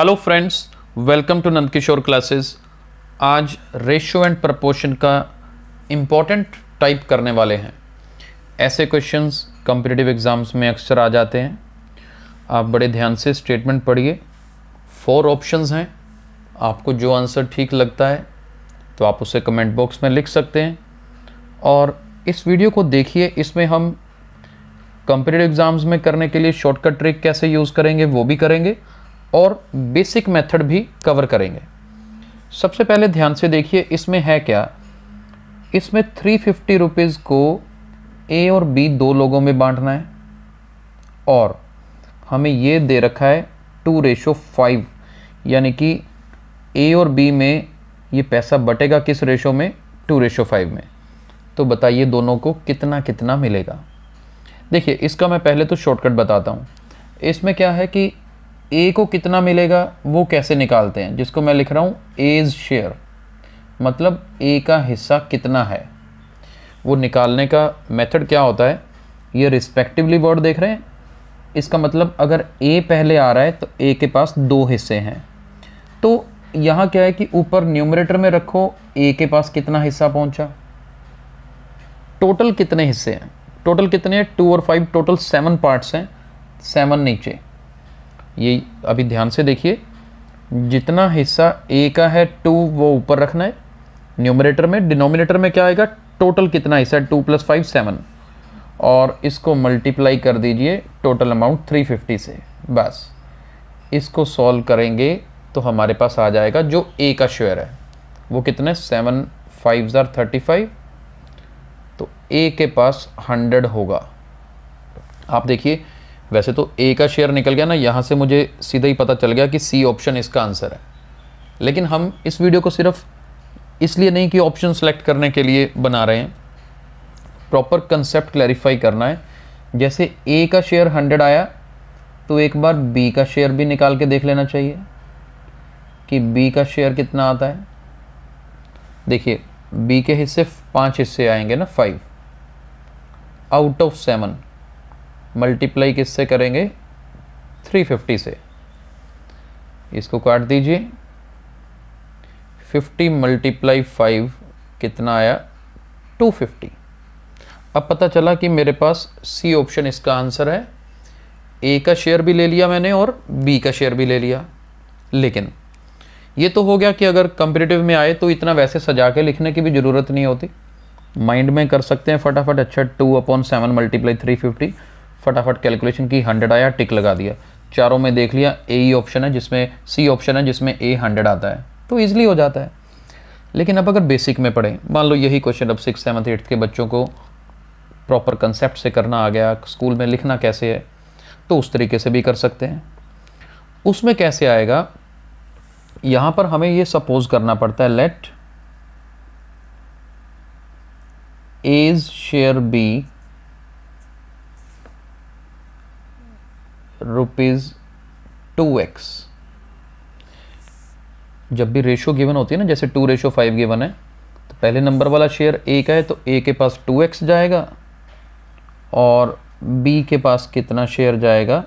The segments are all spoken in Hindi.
hello friends welcome to Nandkishore classes आज रेशियो एंड प्रपोर्शन का इम्पोर्टेंट टाइप करने वाले हैं ऐसे क्वेश्चंस कम्पिटिटिव एग्ज़ाम्स में अक्सर आ जाते हैं आप बड़े ध्यान से स्टेटमेंट पढ़िए फोर ऑप्शंस हैं आपको जो आंसर ठीक लगता है तो आप उसे कमेंट बॉक्स में लिख सकते हैं और इस वीडियो को देखिए इसमें हम कंपिटेटिव एग्ज़ाम्स में करने के लिए शॉर्टकट ट्रिक कैसे यूज़ करेंगे वो भी करेंगे और बेसिक मेथड भी कवर करेंगे सबसे पहले ध्यान से देखिए इसमें है क्या इसमें थ्री फिफ्टी रुपीज़ को ए और बी दो लोगों में बांटना है और हमें ये दे रखा है टू रेशो फाइव यानी कि ए और बी में ये पैसा बटेगा किस रेशो में टू रेशो फाइव में तो बताइए दोनों को कितना कितना मिलेगा देखिए इसका मैं पहले तो शॉर्टकट बताता हूँ इसमें क्या है कि ए को कितना मिलेगा वो कैसे निकालते हैं जिसको मैं लिख रहा हूँ एज शेयर मतलब ए का हिस्सा कितना है वो निकालने का मेथड क्या होता है ये रिस्पेक्टिवली वर्ड देख रहे हैं इसका मतलब अगर ए पहले आ रहा है तो ए के पास दो हिस्से हैं तो यहाँ क्या है कि ऊपर न्यूमरेटर में रखो ए के पास कितना हिस्सा पहुँचा टोटल कितने हिस्से हैं टोटल कितने हैं टू और फाइव टोटल सेवन पार्ट्स हैं सेवन नीचे ये अभी ध्यान से देखिए जितना हिस्सा ए का है टू वो ऊपर रखना है न्यूमरेटर में डिनोमिनेटर में क्या आएगा टोटल कितना हिस्सा है टू प्लस फाइव सेवन और इसको मल्टीप्लाई कर दीजिए टोटल अमाउंट थ्री फिफ्टी से बस इसको सॉल्व करेंगे तो हमारे पास आ जाएगा जो ए का शेयर है वो कितना है सेवन फाइव ज़ार थर्टी फाइव तो ए के पास हंड्रेड होगा आप देखिए वैसे तो ए का शेयर निकल गया ना यहाँ से मुझे सीधा ही पता चल गया कि सी ऑप्शन इसका आंसर है लेकिन हम इस वीडियो को सिर्फ इसलिए नहीं कि ऑप्शन सेलेक्ट करने के लिए बना रहे हैं प्रॉपर कंसेप्ट क्लैरिफाई करना है जैसे ए का शेयर हंड्रेड आया तो एक बार बी का शेयर भी निकाल के देख लेना चाहिए कि बी का शेयर कितना आता है देखिए बी के हिस्से पांच हिस्से आएंगे ना five out of seven multiply किससे करेंगे 350 से इसको काट दीजिए 50 मल्टीप्लाई फाइव कितना आया 250 अब पता चला कि मेरे पास सी ऑप्शन इसका आंसर है ए का शेयर भी ले लिया मैंने और बी का शेयर भी ले लिया लेकिन ये तो हो गया कि अगर कंपिटेटिव में आए तो इतना वैसे सजा के लिखने की भी ज़रूरत नहीं होती माइंड में कर सकते हैं फटाफट अच्छा two upon seven multiply three fifty फटाफट कैलकुलेशन की हंड्रेड आया टिक लगा दिया चारों में देख लिया ए ही ऑप्शन है जिसमें सी ऑप्शन है जिसमें ए हंड्रेड आता है तो ईजिली हो जाता है लेकिन अब अगर बेसिक में पढ़ें मान लो यही क्वेश्चन अब सिक्स सेवन्थ एट्थ के बच्चों को प्रॉपर कंसेप्ट से करना आ गया स्कूल में लिखना कैसे है तो उस तरीके से भी कर सकते हैं उसमें कैसे आएगा यहाँ पर हमें ये सपोज करना पड़ता है let A's share be rupees two X जब भी रेशो गिवन होती है ना जैसे टू रेशो फाइव गिवन है तो पहले नंबर वाला शेयर ए का है तो ए के पास टू एक्स जाएगा और बी के पास कितना शेयर जाएगा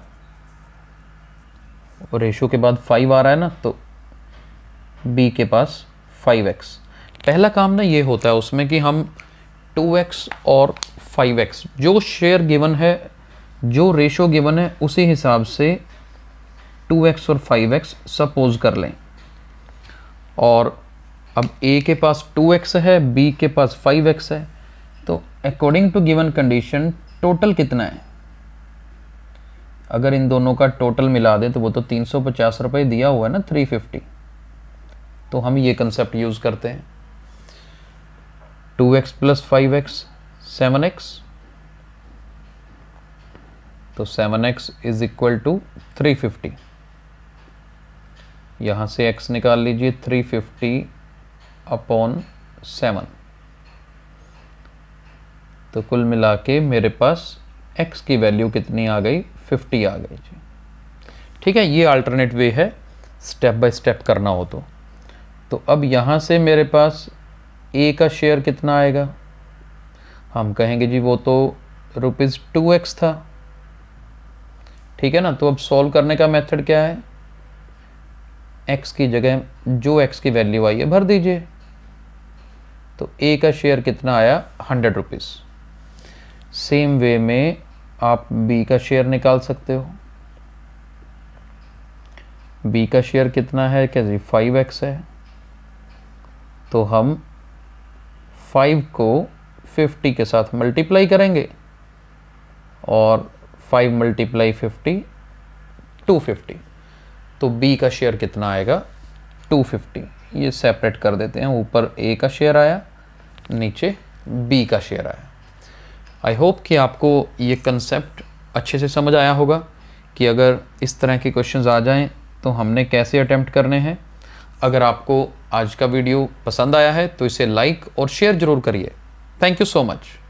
रेशो के बाद फाइव आ रहा है ना तो बी के पास फाइव एक्स पहला काम ना ये होता है उसमें कि हम टू एक्स और फाइव एक्स जो शेयर गिवन है जो रेशो गिवन है उसी हिसाब से 2x और 5x सपोज कर लें और अब a के पास 2x है b के पास 5x है तो according to given condition total कितना है अगर इन दोनों का टोटल मिला दें तो वो तो तीन सौ पचास रुपये दिया हुआ है ना थ्री फिफ्टी तो हम ये कंसेप्ट यूज़ करते हैं two X plus five X seven X तो 7x X is equal to three fifty यहाँ से x निकाल लीजिए 350 फिफ्टी अपॉन सेवन तो कुल मिला के मेरे पास x की वैल्यू कितनी आ गई 50 आ गई जी ठीक है ये अल्टरनेट वे है स्टेप बाय स्टेप करना हो तो तो अब यहाँ से मेरे पास ए का शेयर कितना आएगा हम कहेंगे जी वो तो रुपीज़ टू एक्स था ठीक है ना तो अब सॉल्व करने का मेथड क्या है एक्स की जगह जो एक्स की वैल्यू आई है भर दीजिए तो ए का शेयर कितना आया हंड्रेड रुपीज़ सेम वे में आप बी का शेयर निकाल सकते हो बी का शेयर कितना है क्या जी फाइव एक्स है तो हम फाइव को फिफ्टी के साथ मल्टीप्लाई करेंगे और five multiply fifty two fifty तो बी का शेयर कितना आएगा टू फिफ्टी ये सेपरेट कर देते हैं ऊपर ए का शेयर आया नीचे बी का शेयर आया आई होप कि आपको ये कंसेप्ट अच्छे से समझ आया होगा कि अगर इस तरह के क्वेश्चंस आ जाएं तो हमने कैसे अटैम्प्ट करने हैं अगर आपको आज का वीडियो पसंद आया है तो इसे लाइक और शेयर ज़रूर करिए थैंक यू सो मच